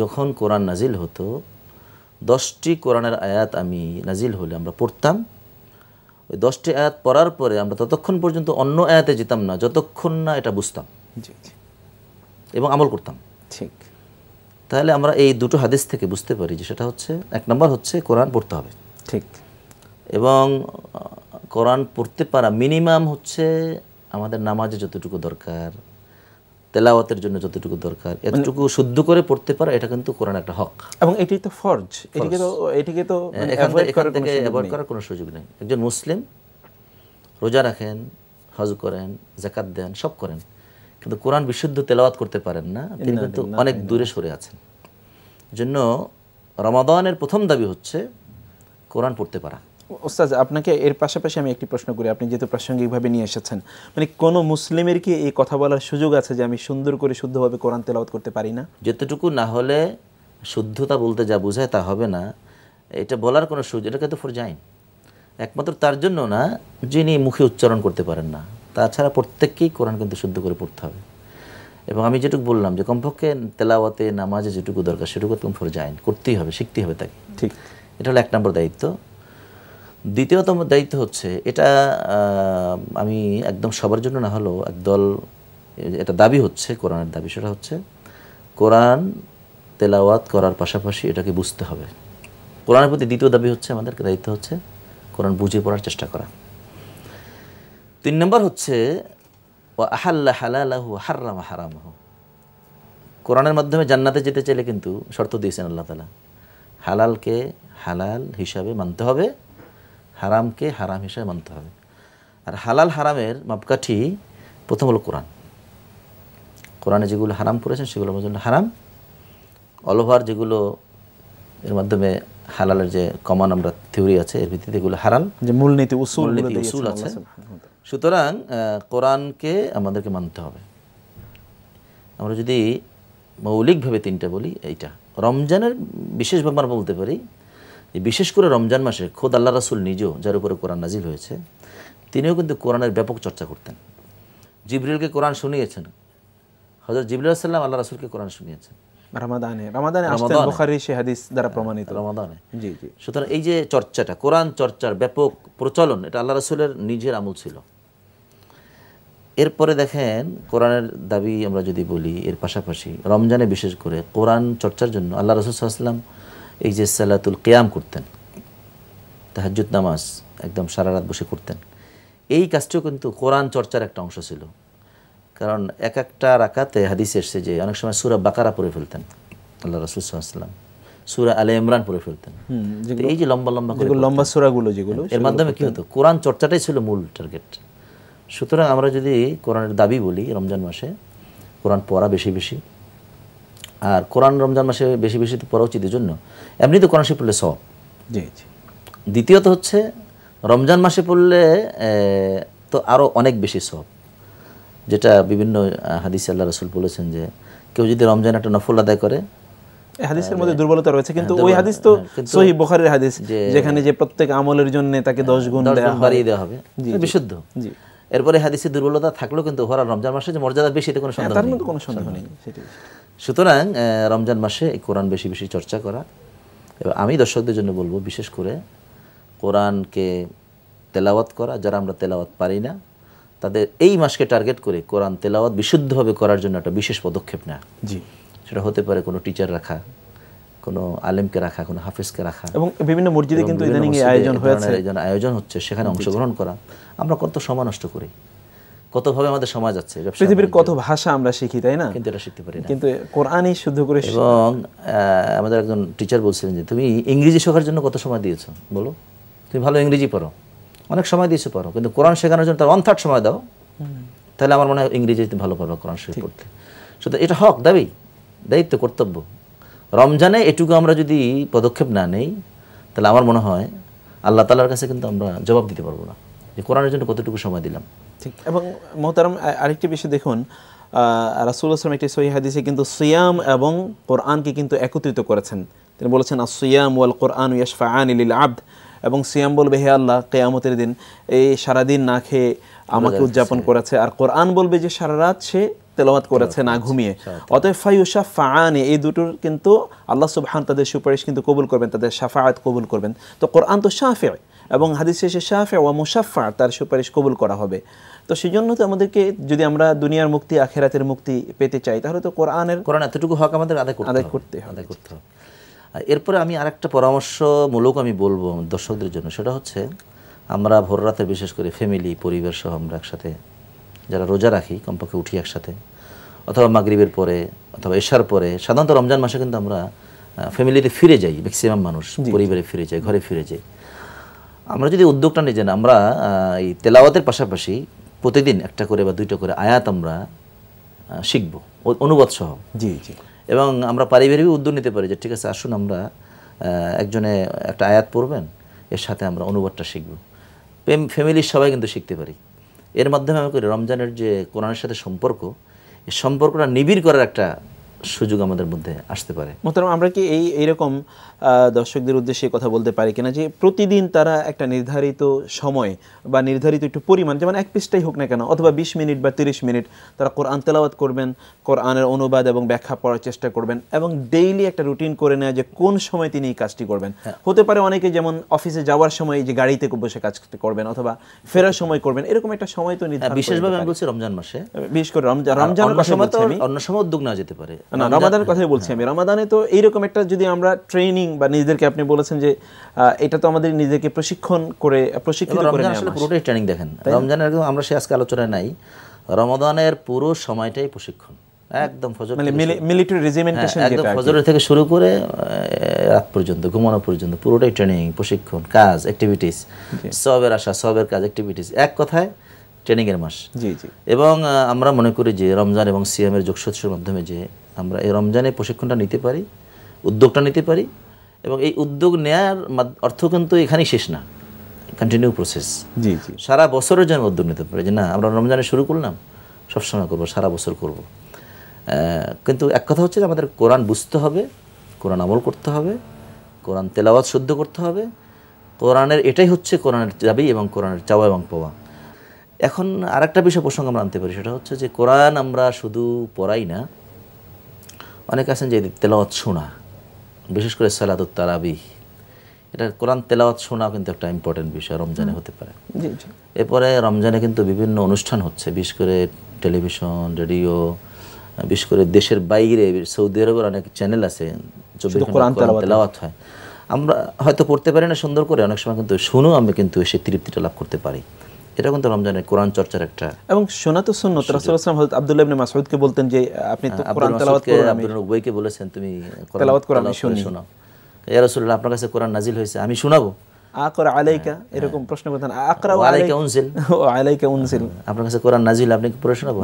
যখন কোরআন নাজিল হতো দশটি কোরআনের আয়াত আমি নাজিল হলে আমরা পড়তাম ওই দশটি আয়াত পড়ার পরে আমরা ততক্ষণ পর্যন্ত অন্য আয়াতে যেতাম না যতক্ষণ না এটা বুঝতাম এবং আমল করতাম ঠিক তাহলে আমরা এই দুটো হাদিস থেকে বুঝতে পারি যে সেটা হচ্ছে এক নম্বর হচ্ছে কোরআন পড়তে হবে ঠিক এবং কোরআন পড়তে পারা মিনিমাম হচ্ছে আমাদের নামাজে যতটুকু দরকার তেলাওয়াতের জন্য যতটুকু দরকার মানে এতটুকু শুদ্ধ করে পড়তে পারো এটা কিন্তু কোরআন একটা হক এবং এটি তো ফরজ এটিকে তো এটিকে তো হ্যাঁ, মানে এখান থেকে অ্যাভয়েড করার কোনো সুযোগ নেই একজন মুসলিম রোজা রাখেন হজ করেন জাকাত দেন সব করেন কিন্তু কোরআন বিশুদ্ধ তেলাওয়াত করতে পারেন না তিনি কিন্তু অনেক দূরে সরে আছেন জন্য রমাদানের প্রথম দাবি হচ্ছে কোরআন পড়তে পারা ওস্তাজ আপনাকে এর পাশাপাশি আমি একটি প্রশ্ন করি আপনি যেহেতু প্রাসঙ্গিকভাবে নিয়ে এসেছেন মানে কোনো মুসলিমের কি এই কথা বলার সুযোগ আছে যে আমি সুন্দর করে শুদ্ধভাবে কোরআন তেলাওয়াত করতে পারি না যতটুকু না হলে শুদ্ধতা বলতে যা বোঝায় তা হবে না এটা বলার কোনো সুযোগ এটাকে তো ফরজাইন একমাত্র তার জন্য না যিনি মুখে উচ্চারণ করতে পারেন না তাছাড়া প্রত্যেককেই কোরআন কিন্তু শুদ্ধ করে পড়তে হবে এবং আমি যেটুকু বললাম যে কমপক্ষে তেলাওয়াতে নামাজে যেটুকু দরকার সেটুকু তুমি ফরজাইন করতেই হবে শিখতেই হবে তাকে ঠিক এটা হলো এক নম্বর দায়িত্ব দ্বিতীয়তম দায়িত্ব হচ্ছে এটা আমি একদম সবার জন্য না হলেও একদল এটা দাবি হচ্ছে কোরআনের দাবি সেটা হচ্ছে কোরআন তেলাওয়াত করার পাশাপাশি এটাকে বুঝতে হবে কোরআনের প্রতি দ্বিতীয় দাবি হচ্ছে আমাদের দায়িত্ব হচ্ছে কোরআন বুঝে পড়ার চেষ্টা করা তিন নম্বর হচ্ছে ও আহাল্লা হালালাহু হারাম কোরআনের মাধ্যমে জান্নাতে যেতে চাইলে কিন্তু শর্ত দিয়েছেন আল্লাহ তালা হালালকে হালাল হিসাবে মানতে হবে হারামকে হারাম হিসেবে মানতে হবে আর হালাল হারামের মাপকাঠি প্রথম হলো কোরআন কোরআনে যেগুলো হারাম করেছেন সেগুলো আমার জন্য হারাম অলোভার যেগুলো এর মাধ্যমে হালালের যে কমন আমরা থিওরি আছে এর ভিত্তিতে এগুলো হারাম যে উসুল মূলনীতি উসুল আছে সুতরাং কোরআনকে আমাদেরকে মানতে হবে আমরা যদি মৌলিকভাবে তিনটা বলি এইটা রমজানের বিশেষভাবে আমরা বলতে পারি বিশেষ করে রমজান মাসে খোদ আল্লাহ রাসুল নিজেও যার উপরে কোরআন নাজিল হয়েছে তিনিও কিন্তু কোরআনের ব্যাপক চর্চা করতেন জিবরিলকে কোরআন শুনিয়েছেন হজরত জিবরুল সাল্লাম আল্লাহ রাসুলকে কোরআন শুনিয়েছেন সুতরাং এই যে চর্চাটা কোরআন চর্চার ব্যাপক প্রচলন এটা আল্লাহ রাসুলের নিজের আমল ছিল এরপরে দেখেন কোরআনের দাবি আমরা যদি বলি এর পাশাপাশি রমজানে বিশেষ করে কোরআন চর্চার জন্য আল্লাহ রসুল সাল্লাম এই যে সালাতুল কেয়াম করতেন তাহাজুদ নামাজ একদম সারা রাত বসে করতেন এই কাজটিও কিন্তু কোরআন চর্চার একটা অংশ ছিল কারণ এক একটা রাকাতে হাদিস এসছে যে অনেক সময় সুরা বাকারা পরে ফেলতেন আল্লাহ রসুলাম সুরা আলে ইমরান পরে ফেলতেন এই যে লম্বা লম্বা লম্বা সুরাগুলো যেগুলো এর মাধ্যমে কি হতো কোরআন চর্চাটাই ছিল মূল টার্গেট সুতরাং আমরা যদি কোরআনের দাবি বলি রমজান মাসে কোরআন পড়া বেশি বেশি আর কোরআন রমজান মাসে বেশি বেশি পড়া উচিত জন্য এমনি তো কোরআন শরীফ পড়লে সব দ্বিতীয়ত হচ্ছে রমজান মাসে পড়লে তো আরও অনেক বেশি সব যেটা বিভিন্ন হাদিস আল্লাহ রসুল বলেছেন যে কেউ যদি রমজান একটা নফল আদায় করে হাদিসের মধ্যে দুর্বলতা রয়েছে কিন্তু হ্যাঁ, ওই হাদিস তো হ্যাঁ, সহি হাদিস যেখানে যে প্রত্যেক আমলের জন্য তাকে দশ গুণ বাড়িয়ে দেওয়া হবে বিশুদ্ধ এরপরে হাদিসের দুর্বলতা থাকলেও কিন্তু হরা রমজান মাসে যে মর্যাদা বেশি এতে কোনো হ্যাঁ, সন্দেহ নেই কোনো সন্দেহ নেই সেটাই সুতরাং রমজান মাসে এই কোরআন বেশি বেশি চর্চা করা এবং আমি দর্শকদের জন্য বলবো বিশেষ করে কোরআনকে তেলাওয়াত করা যারা আমরা তেলাওয়াত পারি না তাদের এই মাসকে টার্গেট করে কোরআন তেলাওয়াত বিশুদ্ধভাবে করার জন্য একটা বিশেষ পদক্ষেপ নেওয়া জি সেটা হতে পারে কোনো টিচার রাখা কোনো আলেমকে রাখা কোনো হাফিজকে রাখা এবং বিভিন্ন মসজিদে কিন্তু আয়োজন হয়েছে আয়োজন হচ্ছে সেখানে অংশগ্রহণ করা আমরা কত সময় নষ্ট করি কতভাবে আমাদের সমাজ আছে পৃথিবীর কত ভাষা আমরা শিখি তাই না কিন্তু এটা শিখতে পারি না কিন্তু কোরআনই শুদ্ধ করে এবং আমাদের একজন টিচার বলছিলেন যে তুমি ইংরেজি শেখার জন্য কত সময় দিয়েছো বলো তুমি ভালো ইংরেজি পড়ো অনেক সময় দিয়েছো পড়ো কিন্তু কোরআন শেখানোর জন্য তার ওয়ান থার্ড সময় দাও তাহলে আমার মনে হয় ইংরেজি তুমি ভালো পারবে কোরআন শরীফ পড়তে সুতরাং এটা হক দাবি দায়িত্ব কর্তব্য রমজানে এটুকু আমরা যদি পদক্ষেপ না নেই তাহলে আমার মনে হয় আল্লাহ তালার কাছে কিন্তু আমরা জবাব দিতে পারবো না যে কোরআনের জন্য কতটুকু সময় দিলাম ঠিক এবং মোহতারাম আরেকটি বিষয় দেখুন রাসুল আসলাম একটি সহি হাদিসে কিন্তু সিয়াম এবং কোরআনকে কিন্তু একত্রিত করেছেন তিনি বলেছেন আর আসিয়াম ওয়াল কোরআন ইয়াশফা আন ইল আব্দ এবং সিয়াম বলবে হে আল্লাহ কেয়ামতের দিন এই সারাদিন না খেয়ে আমাকে উদযাপন করেছে আর কোরআন বলবে যে সারা রাত সে তেলাওয়াত করেছে না ঘুমিয়ে অতএব ফাইউসা ফাআনে এই দুটোর কিন্তু আল্লাহ সুবহান তাদের সুপারিশ কিন্তু কবুল করবেন তাদের সাফায়াত কবুল করবেন তো কোরআন তো শাফে এবং হাদিস শেষে শাহফে ওয়া মুসাফার তার সুপারিশ কবুল করা হবে তো সেই জন্য তো আমাদেরকে যদি আমরা দুনিয়ার মুক্তি আখেরাতের মুক্তি পেতে চাই তাহলে তো কোরআনের কোরআন এতটুকু হক আমাদের আদায় করতে আদায় করতে আদায় করতে হবে এরপরে আমি আরেকটা পরামর্শমূলক আমি বলবো দর্শকদের জন্য সেটা হচ্ছে আমরা ভোর রাতে বিশেষ করে ফ্যামিলি পরিবার সহ আমরা একসাথে যারা রোজা রাখি কমপক্ষে উঠি একসাথে অথবা মাগরীবের পরে অথবা এশার পরে সাধারণত রমজান মাসে কিন্তু আমরা ফ্যামিলিতে ফিরে যাই ম্যাক্সিমাম মানুষ পরিবারে ফিরে যাই ঘরে ফিরে যাই আমরা যদি উদ্যোগটা নিই যে আমরা এই তেলাওয়াতের পাশাপাশি প্রতিদিন একটা করে বা দুইটা করে আয়াত আমরা শিখব অনুবাদ সহ জি জি এবং আমরা পারিবারিক উদ্যোগ নিতে পারি যে ঠিক আছে আসুন আমরা একজনে একটা আয়াত পড়বেন এর সাথে আমরা অনুবাদটা শিখব ফ্যামিলির সবাই কিন্তু শিখতে পারি এর মাধ্যমে আমি করি রমজানের যে কোরআনের সাথে সম্পর্ক এই সম্পর্কটা নিবিড় করার একটা সুযোগ আমাদের মধ্যে আসতে পারে মোহতারাম আমরা কি এই এইরকম দর্শকদের উদ্দেশ্যে কথা বলতে পারি কিনা যে প্রতিদিন তারা একটা নির্ধারিত সময় বা নির্ধারিত একটু পরিমাণ যেমন এক পিসটাই হোক না কেন অথবা বিশ মিনিট বা তিরিশ মিনিট তারা কোরআন তেলাওয়াত করবেন কোরআনের অনুবাদ এবং ব্যাখ্যা পড়ার চেষ্টা করবেন এবং ডেইলি একটা রুটিন করে নেয় যে কোন সময় তিনি এই কাজটি করবেন হ্যাঁ। হতে পারে অনেকে যেমন অফিসে যাওয়ার সময় যে গাড়িতে বসে কাজ করবেন অথবা ফেরার সময় করবেন এরকম একটা সময় তো হ্যাঁ, বিশেষভাবে আমি বলছি রমজান মাসে বিশেষ করে রমজান রমজান অন্য সময় উদ্যোগ নেওয়া যেতে পারে না রমাদানের কথাই বলছি হ্যাঁ। আমি রমাদানে তো এইরকম একটা যদি আমরা ট্রেনিং বা নিজেদেরকে আপনি বলেছেন যে এটা তো আমাদের নিজেকে প্রশিক্ষণ করে প্রশিক্ষিত করে আসলে পুরোটাই ট্রেনিং দেখেন রমজানের আমরা সে আজকে আলোচনায় নাই রমাদানের পুরো সময়টাই প্রশিক্ষণ একদম ফজর মানে মিলিটারি হ্যাঁ, রেজিমেন্টেশন যেটা একদম ফজরের থেকে শুরু করে রাত পর্যন্ত ঘুমানো পর্যন্ত পুরোটাই ট্রেনিং প্রশিক্ষণ কাজ অ্যাক্টিভিটিস সবের আশা সবের কাজ অ্যাক্টিভিটিস এক কথায় ট্রেনিংয়ের মাস জি জি এবং আমরা মনে করি যে রমজান এবং সিএমের যোগসূত্রের মাধ্যমে যে আমরা এই রমজানে প্রশিক্ষণটা নিতে পারি উদ্যোগটা নিতে পারি এবং এই উদ্যোগ নেয়ার অর্থ কিন্তু এখানেই শেষ না কন্টিনিউ প্রসেস জি জি সারা বছরের জন্য উদ্যোগ নিতে পারি যে না আমরা রমজানে শুরু করলাম সবসময় করবো সারা বছর করব কিন্তু এক কথা হচ্ছে যে আমাদের কোরআন বুঝতে হবে কোরআন আমল করতে হবে কোরআন তেলাওয়াত শুদ্ধ করতে হবে কোরআনের এটাই হচ্ছে কোরআনের দাবি এবং কোরআনের চাওয়া এবং পাওয়া এখন আরেকটা বিষয় প্রসঙ্গ আমরা আনতে পারি সেটা হচ্ছে যে কোরআন আমরা শুধু পড়াই না অনেকে আছেন যে তেলাওয়াত শোনা বিশেষ করে সালাদুত তারাবি এটা কোরআন তেলাওয়াত শোনা কিন্তু একটা ইম্পর্টেন্ট বিষয় রমজানে হতে পারে এরপরে রমজানে কিন্তু বিভিন্ন অনুষ্ঠান হচ্ছে বিশেষ করে টেলিভিশন রেডিও বিশেষ করে দেশের বাইরে সৌদি আরবের অনেক চ্যানেল আছে তেলাওয়াত হয় আমরা হয়তো করতে পারি না সুন্দর করে অনেক সময় কিন্তু শুনো আমি কিন্তু সে তৃপ্তিটা লাভ করতে পারি এটা কিন্তু রমজানের কোরআন চর্চার একটা এবং শোনা তো সুন্নত রাসূলুল্লাহ আব্দুল্লাহ ইবনে বলতেন যে আপনি তো হ্যাঁ, কোরআন তেলাওয়াত বলেছেন তুমি তেলাওয়াত করো আমি শুনি ইয়া রাসূলুল্লাহ আপনার কাছে কোরআন নাজিল হয়েছে আমি শোনাবো আকরা আলাইকা হ্যাঁ, হ্যাঁ। এরকম প্রশ্ন করতেন আকরা আলাইকা উনজিল ও আলাইকা উনজিল আপনার কাছে কোরআন নাজিল আপনি কি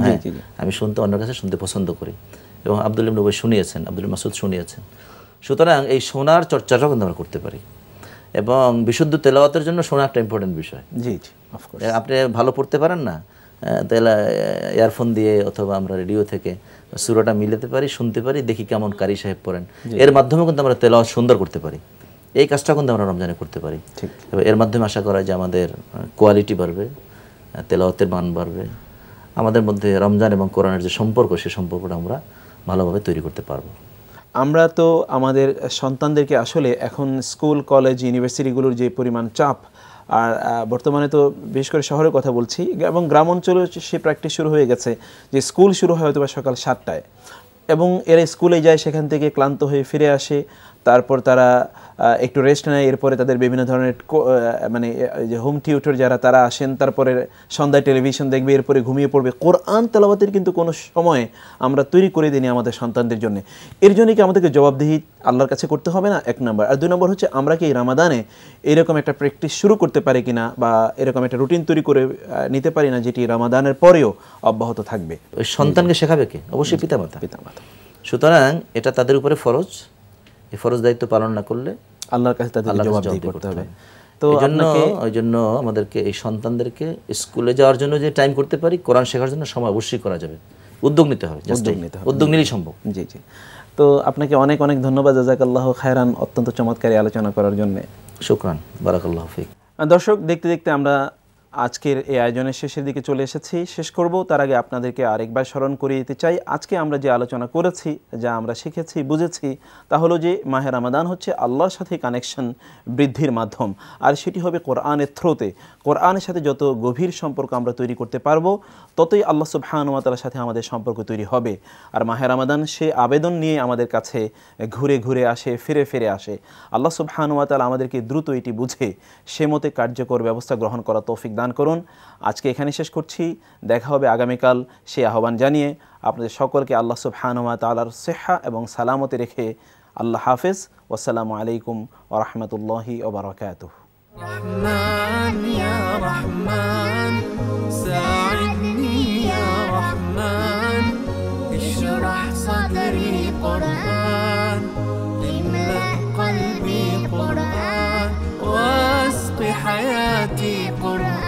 হ্যাঁ আমি শুনতে অন্য কাছে শুনতে পছন্দ করি এবং আব্দুল ইবনে উবাই শুনিয়েছেন আব্দুল মাসউদ শুনিয়েছেন সুতরাং এই সোনার চর্চাটাও কিন্তু আমরা করতে পারি এবং বিশুদ্ধ তেলাওয়াতের জন্য শোনা একটা ইম্পর্টেন্ট বিষয় জি জি আপনি ভালো পড়তে পারেন না তাহলে ইয়ারফোন দিয়ে অথবা আমরা রেডিও থেকে সুরাটা মিলাতে পারি শুনতে পারি দেখি কেমন কারি সাহেব পড়েন এর মাধ্যমে কিন্তু আমরা তেলাওয়াত সুন্দর করতে পারি এই কাজটা কিন্তু আমরা রমজানে করতে পারি ঠিক এর মাধ্যমে আশা করা যে আমাদের কোয়ালিটি বাড়বে তেলাওয়াতের মান বাড়বে আমাদের মধ্যে রমজান এবং কোরআনের যে সম্পর্ক সে সম্পর্কটা আমরা ভালোভাবে তৈরি করতে পারবো আমরা তো আমাদের সন্তানদেরকে আসলে এখন স্কুল কলেজ ইউনিভার্সিটিগুলোর যে পরিমাণ চাপ আর বর্তমানে তো বিশেষ করে শহরের কথা বলছি এবং গ্রাম অঞ্চলেও সে প্র্যাকটিস শুরু হয়ে গেছে যে স্কুল শুরু হয় হয়তো বা সকাল সাতটায় এবং এরা স্কুলে যায় সেখান থেকে ক্লান্ত হয়ে ফিরে আসে তারপর তারা একটু রেস্ট নেয় এরপরে তাদের বিভিন্ন ধরনের মানে যে হোম থিয়েটার যারা তারা আসেন তারপরে সন্ধ্যায় টেলিভিশন দেখবে এরপরে ঘুমিয়ে পড়বে কোরআন তেলাবাতের কিন্তু কোনো সময় আমরা তৈরি করে দিই আমাদের সন্তানদের জন্য এর জন্য কি আমাদেরকে জবাবদিহি আল্লাহর কাছে করতে হবে না এক নম্বর আর দুই নম্বর হচ্ছে আমরা কি রামাদানে এরকম একটা প্র্যাকটিস শুরু করতে পারি না বা এরকম একটা রুটিন তৈরি করে নিতে পারি না যেটি রামাদানের পরেও অব্যাহত থাকবে সন্তানকে শেখাবে কি অবশ্যই পিতামাতা পিতামাতা সুতরাং এটা তাদের উপরে ফরজ এই ফরজ দায়িত্ব পালন না করলে আল্লাহর কাছে তাদের জবাবদিহি করতে হবে তো জন্য ওই জন্য আমাদেরকে এই সন্তানদেরকে স্কুলে যাওয়ার জন্য যে টাইম করতে পারি কোরআন শেখার জন্য সময় অবশ্যই করা যাবে উদ্যোগ নিতে হবে উদ্যোগ নিতে হবে উদ্যোগ নিলেই সম্ভব জি জি তো আপনাকে অনেক অনেক ধন্যবাদ জাজাকাল্লাহ খায়রান অত্যন্ত চমৎকারী আলোচনা করার জন্য শুক্রান বারাকাল্লাহ ফিক দর্শক দেখতে দেখতে আমরা আজকের এই আয়োজনের শেষের দিকে চলে এসেছি শেষ করব তার আগে আপনাদেরকে আরেকবার স্মরণ করিয়ে দিতে চাই আজকে আমরা যে আলোচনা করেছি যা আমরা শিখেছি বুঝেছি তা হলো যে মাহের রামাদান হচ্ছে আল্লাহর সাথে কানেকশন বৃদ্ধির মাধ্যম আর সেটি হবে কোরআনের থ্রোতে কোরআনের সাথে যত গভীর সম্পর্ক আমরা তৈরি করতে পারবো ততই আল্লাহ সুবহানুয়াতার সাথে আমাদের সম্পর্ক তৈরি হবে আর মাহের রামাদান সে আবেদন নিয়ে আমাদের কাছে ঘুরে ঘুরে আসে ফিরে ফিরে আসে আল্লাহ সুবহানুয়াতাল আমাদেরকে দ্রুত এটি বুঝে সে মতে কার্যকর ব্যবস্থা গ্রহণ করা তৌফিক দান করুন আজকে এখানে শেষ করছি দেখা হবে আগামীকাল সে আহ্বান জানিয়ে আপনাদের সকলকে আল্লাহ সুবহানুয়া তালার সেহা এবং সালামতে রেখে আল্লাহ হাফেজ ওসালামু আলাইকুম ওরহমতুল্লাহি ওবরাকাতুহ رحمن يا رحمن ساعدني يا رحمن اشرح صدري قرآن املأ قلبي قرآن واسق حياتي قرآن